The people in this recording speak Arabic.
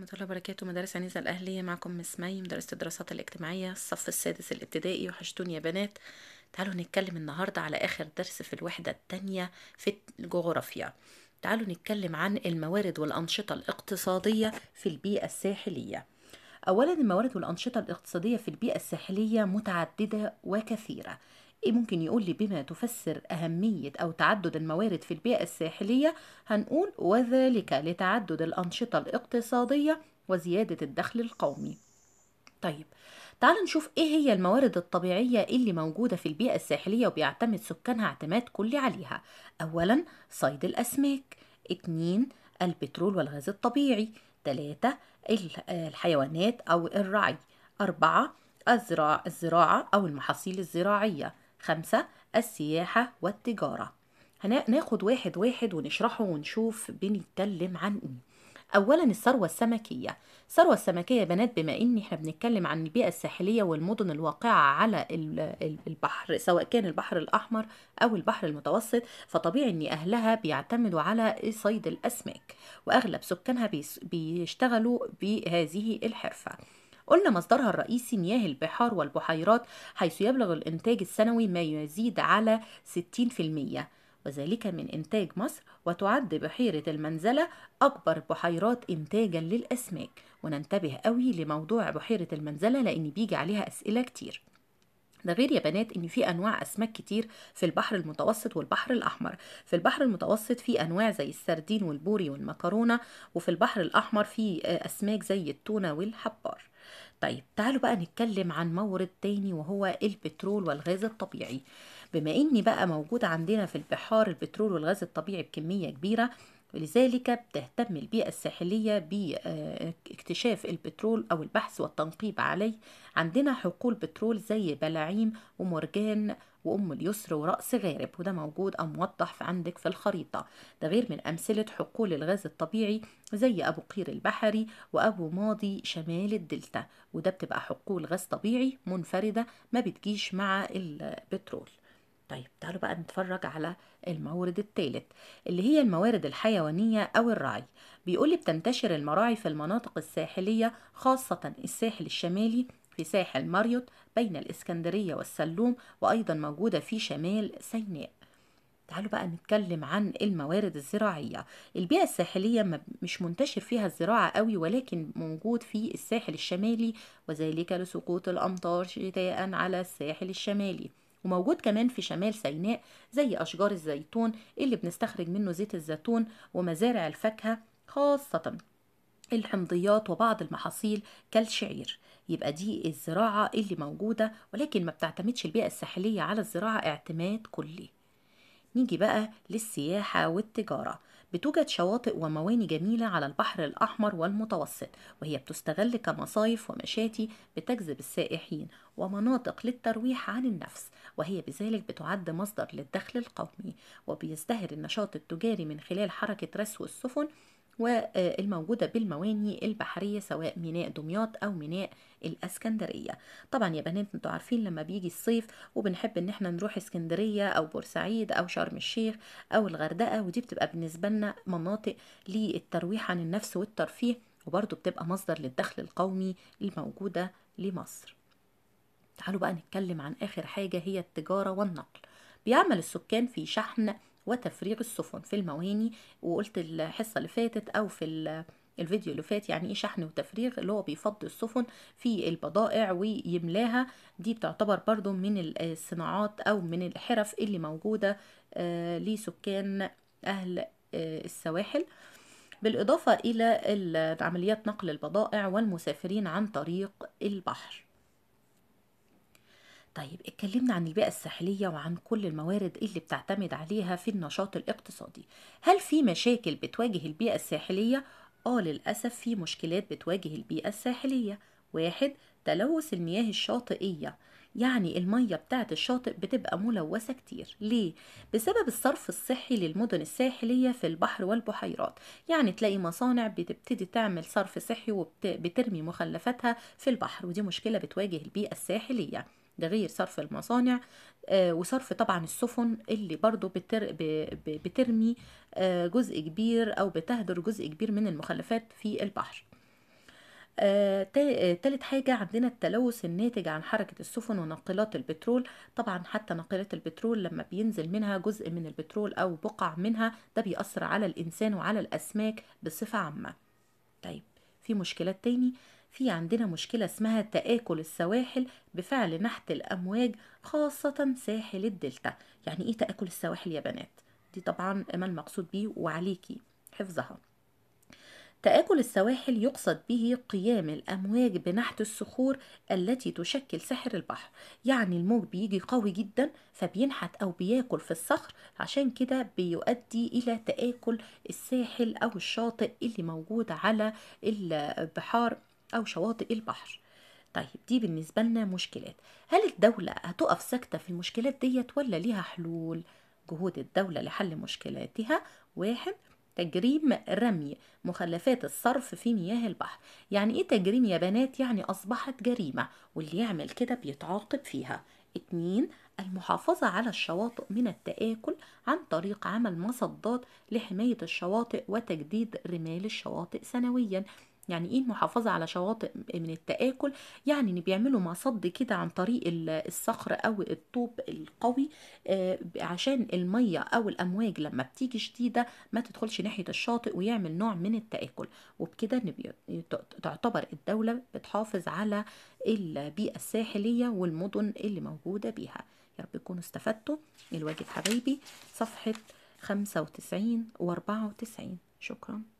ورحمة الله وبركاته مدارس عنيزة الأهلية معكم مس مي مدرسة الدراسات الاجتماعية الصف السادس الابتدائي وحشتوني يا بنات تعالوا نتكلم النهاردة على آخر درس في الوحدة التانية في الجغرافيا تعالوا نتكلم عن الموارد والأنشطة الاقتصادية في البيئة الساحلية أولا الموارد والأنشطة الاقتصادية في البيئة الساحلية متعددة وكثيرة إيه ممكن يقول لي بما تفسر أهمية أو تعدد الموارد في البيئة الساحلية هنقول وذلك لتعدد الأنشطة الاقتصادية وزيادة الدخل القومي طيب تعال نشوف ايه هي الموارد الطبيعية اللي موجودة في البيئة الساحلية وبيعتمد سكانها اعتماد كلي عليها اولا صيد الاسماك اتنين البترول والغاز الطبيعي تلاتة الحيوانات او الرعي اربعة الزراعة, الزراعة او المحاصيل الزراعية خمسة السياحة والتجارة هناخد واحد واحد ونشرحه ونشوف بنتكلم عن ايه اولا الثروه السمكيه الثروه السمكيه يا بنات بما ان احنا بنتكلم عن البيئه الساحليه والمدن الواقعه على البحر سواء كان البحر الاحمر او البحر المتوسط فطبيعي ان اهلها بيعتمدوا على صيد الاسماك واغلب سكانها بيشتغلوا بهذه الحرفه قلنا مصدرها الرئيسي مياه البحار والبحيرات حيث يبلغ الإنتاج السنوي ما يزيد على 60% وذلك من إنتاج مصر وتعد بحيرة المنزلة أكبر بحيرات إنتاجا للأسماك وننتبه قوي لموضوع بحيرة المنزلة لأن بيجي عليها أسئلة كتير ده غير يا بنات ان في انواع اسماك كتير في البحر المتوسط والبحر الاحمر في البحر المتوسط في انواع زي السردين والبوري والمكرونه وفي البحر الاحمر في آه، اسماك زي التونه والحبار طيب تعالوا بقى نتكلم عن مورد تاني وهو البترول والغاز الطبيعي بما ان بقى موجود عندنا في البحار البترول والغاز الطبيعي بكميه كبيره ولذلك بتهتم البيئة الساحلية باكتشاف آه، البترول أو البحث والتنقيب عليه عندنا حقول بترول زي بلاعيم ومرجان وأم اليسر ورأس غارب وده موجود أو موضح عندك في الخريطة ده غير من أمثلة حقول الغاز الطبيعي زي أبو قير البحري وأبو ماضي شمال الدلتا وده بتبقى حقول غاز طبيعي منفردة ما بتجيش مع البترول طيب تعالوا بقى نتفرج على المورد الثالث اللي هي الموارد الحيوانية أو الرعي بيقولي بتنتشر المراعي في المناطق الساحلية خاصة الساحل الشمالي في ساحل ماريوت بين الإسكندرية والسلوم وأيضا موجودة في شمال سيناء تعالوا بقى نتكلم عن الموارد الزراعية البيئة الساحلية مش منتشر فيها الزراعة قوي ولكن موجود في الساحل الشمالي وذلك لسقوط الأمطار شتاء على الساحل الشمالي وموجود كمان في شمال سيناء زي أشجار الزيتون اللي بنستخرج منه زيت الزيتون ومزارع الفاكهة خاصة الحمضيات وبعض المحاصيل كالشعير يبقى دي الزراعة اللي موجودة ولكن ما بتعتمدش البيئة الساحلية على الزراعة اعتماد كلي نيجي بقى للسياحة والتجارة بتوجد شواطئ ومواني جميلة على البحر الأحمر والمتوسط وهي بتستغل كمصايف ومشاتي بتجذب السائحين ومناطق للترويح عن النفس وهي بذلك بتعد مصدر للدخل القومي وبيزدهر النشاط التجاري من خلال حركة رسو السفن والموجودة بالمواني البحرية سواء ميناء دمياط أو ميناء الاسكندريه طبعا يا بنات انتوا عارفين لما بيجي الصيف وبنحب ان احنا نروح اسكندريه او بورسعيد او شرم الشيخ او الغردقه ودي بتبقى بالنسبه لنا مناطق للترويح عن النفس والترفيه وبرده بتبقى مصدر للدخل القومي الموجوده لمصر تعالوا بقى نتكلم عن اخر حاجه هي التجاره والنقل بيعمل السكان في شحن وتفريغ السفن في المواني وقلت الحصه اللي فاتت او في الفيديو اللي فات يعني ايه شحن وتفريغ اللي هو بيفضي السفن في البضائع ويملاها دي بتعتبر برضو من الصناعات او من الحرف اللي موجوده آه، لسكان اهل آه، السواحل بالاضافه الى عمليات نقل البضائع والمسافرين عن طريق البحر طيب اتكلمنا عن البيئة الساحلية وعن كل الموارد اللي بتعتمد عليها في النشاط الاقتصادي هل في مشاكل بتواجه البيئة الساحلية؟ آه للأسف في مشكلات بتواجه البيئة الساحلية واحد تلوث المياه الشاطئية يعني المية بتاعت الشاطئ بتبقى ملوثة كتير ليه؟ بسبب الصرف الصحي للمدن الساحلية في البحر والبحيرات يعني تلاقي مصانع بتبتدي تعمل صرف صحي وبترمي مخلفاتها في البحر ودي مشكلة بتواجه البيئة الساحلية ده غير صرف المصانع آه، وصرف طبعا السفن اللي برضو بتر بترمي آه، جزء كبير أو بتهدر جزء كبير من المخلفات في البحر آه، تالت حاجة عندنا التلوث الناتج عن حركة السفن وناقلات البترول طبعا حتى ناقلات البترول لما بينزل منها جزء من البترول أو بقع منها ده بيأثر على الإنسان وعلى الأسماك بصفة عامة طيب في مشكلات تاني في عندنا مشكلة اسمها تآكل السواحل بفعل نحت الأمواج خاصة ساحل الدلتا يعني إيه تآكل السواحل يا بنات؟ دي طبعا ما المقصود بيه وعليكي حفظها تآكل السواحل يقصد به قيام الأمواج بنحت الصخور التي تشكل سحر البحر يعني الموج بيجي قوي جدا فبينحت أو بياكل في الصخر عشان كده بيؤدي إلى تآكل الساحل أو الشاطئ اللي موجود على البحار أو شواطئ البحر طيب دي بالنسبة لنا مشكلات هل الدولة هتقف ساكتة في المشكلات ديت ولا ليها حلول جهود الدولة لحل مشكلاتها واحد تجريم رمي مخلفات الصرف في مياه البحر يعني ايه تجريم يا بنات يعني اصبحت جريمة واللي يعمل كده بيتعاقب فيها اتنين المحافظة على الشواطئ من التآكل عن طريق عمل مصدات لحماية الشواطئ وتجديد رمال الشواطئ سنويا يعني ايه المحافظة على شواطئ من التآكل يعني ان بيعملوا مصد كده عن طريق الصخر او الطوب القوي آه، عشان المية او الامواج لما بتيجي شديدة ما تدخلش ناحية الشاطئ ويعمل نوع من التآكل وبكده تعتبر الدولة بتحافظ على البيئة الساحلية والمدن اللي موجودة بيها يا رب تكونوا استفدتوا الواجب حبايبي صفحة 95 و 94 شكرا